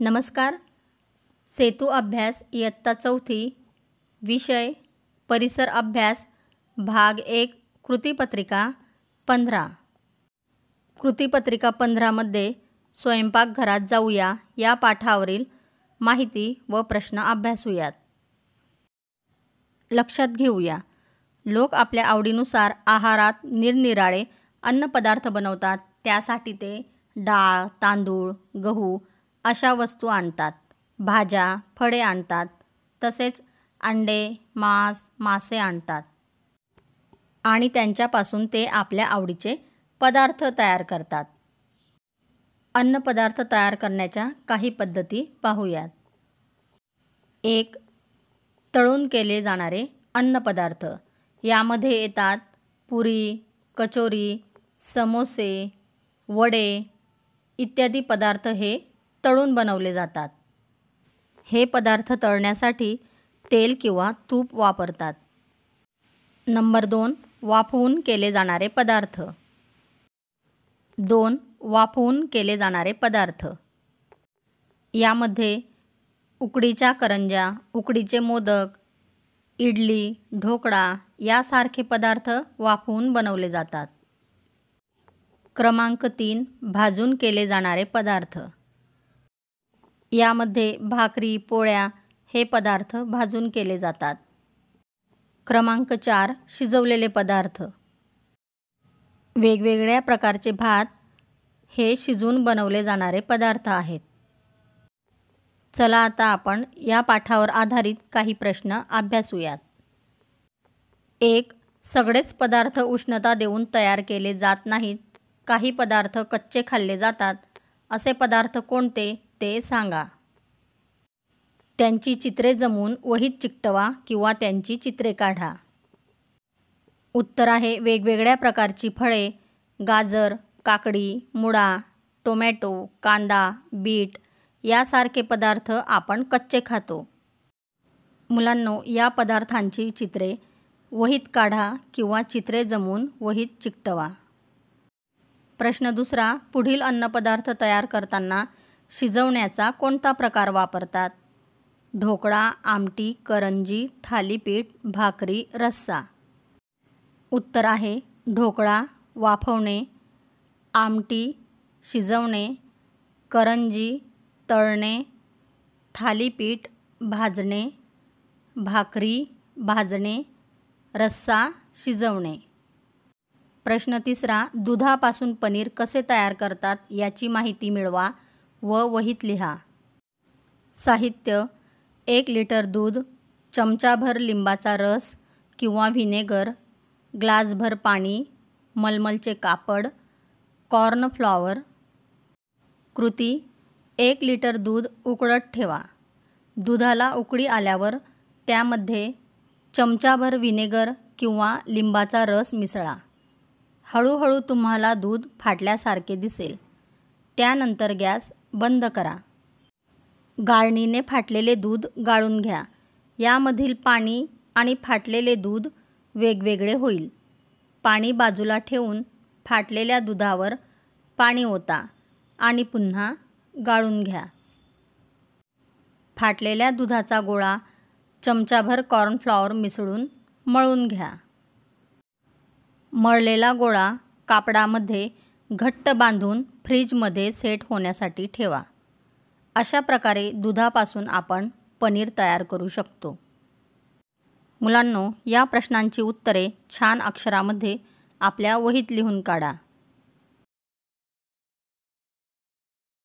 नमस्कार सेतू अभ्यास इयत्ता चौथी विषय परिसर अभ्यास भाग एक कृतीपत्रिका पंधरा कृतीपत्रिका पंधरामध्ये स्वयंपाकघरात जाऊया या पाठावरील माहिती व प्रश्न अभ्यासूयात लक्षात घेऊया लोक आपल्या आवडीनुसार आहारात निरनिराळे अन्नपदार्थ बनवतात त्यासाठी ते डाळ तांदूळ गहू अशा वस्तू आणतात भाज्या फळे आणतात तसेच अंडे मांस मासे आणतात आणि त्यांच्यापासून ते आपल्या आवडीचे पदार्थ तयार करतात अन्नपदार्थ तयार करण्याच्या काही पद्धती पाहूयात एक तळून केले जाणारे अन्नपदार्थ यामध्ये येतात पुरी कचोरी समोसे वडे इत्यादी पदार्थ हे तळून बनवले जातात हे पदार्थ तळण्यासाठी तेल किंवा तूप वापरतात नंबर दोन वाफवून केले जाणारे पदार्थ दोन वाफवून केले जाणारे पदार्थ यामध्ये उकडीच्या करंजा उकडीचे मोदक इडली ढोकळा यासारखे पदार्थ वाफवून बनवले जातात क्रमांक तीन भाजून केले जाणारे पदार्थ यामध्ये भाकरी पोळ्या हे पदार्थ भाजून केले जातात क्रमांक चार शिजवलेले पदार्थ वेगवेगळ्या प्रकारचे भात हे शिजून बनवले जाणारे पदार्थ आहेत चला आता आपण या पाठावर आधारित काही प्रश्न अभ्यासूयात एक सगळेच पदार्थ उष्णता देऊन तयार केले जात नाहीत काही पदार्थ कच्चे खाल्ले जातात असे पदार्थ कोणते ते सांगा त्यांची चित्रे जमून वहीत चिकटवा किंवा त्यांची चित्रे काढा उत्तर आहे वेगवेगळ्या प्रकारची फळे गाजर काकडी मुळा टोमॅटो कांदा बीट यासारखे पदार्थ आपण कच्चे खातो मुलांना या पदार्थांची चित्रे वहीत काढा किंवा चित्रे जमून वहीत चिकटवा प्रश्न दुसरा पुढील अन्नपदार्थ तयार करताना शिजवण्याचा कोणता प्रकार वापरतात ढोकळा आमटी करंजी थालीपीठ भाकरी रस्सा उत्तर आहे ढोकळा वाफवणे आमटी शिजवणे करंजी तळणे थालीपीठ भाजणे भाकरी भाजणे रस्सा शिजवणे प्रश्न तिसरा दुधापासून पनीर कसे तयार करतात याची माहिती मिळवा व वहीत लिहा साहित्य एक लिटर दूध चमचाभर लिंबाचा रस किंवा व्हिनेगर ग्लासभर पाणी मलमलचे कापड कॉर्नफ्लॉवर कृती एक लिटर दूध उकळत ठेवा दुधाला उकळी आल्यावर त्यामध्ये चमचाभर व्हिनेगर किंवा लिंबाचा रस मिसळा हळूहळू तुम्हाला दूध फाटल्यासारखे दिसेल त्यानंतर गॅस बंद करा गाळणीने फाटलेले दूध गाळून घ्या यामधील पाणी आणि फाटलेले दूध वेगवेगळे होईल पाणी बाजूला ठेवून फाटलेल्या दुधावर पाणी ओता आणि पुन्हा गाळून घ्या फाटलेल्या दुधाचा गोळा चमचाभर कॉर्नफ्लॉवर मिसळून मळून घ्या मळलेला गोळा कापडामध्ये घट्ट बांधून फ्रीजमध्ये सेट होण्यासाठी ठेवा अशा प्रकारे दुधापासून आपण पनीर तयार करू शकतो मुलांनो या प्रश्नांची उत्तरे छान अक्षरामध्ये आपल्या वहीत लिहून काढा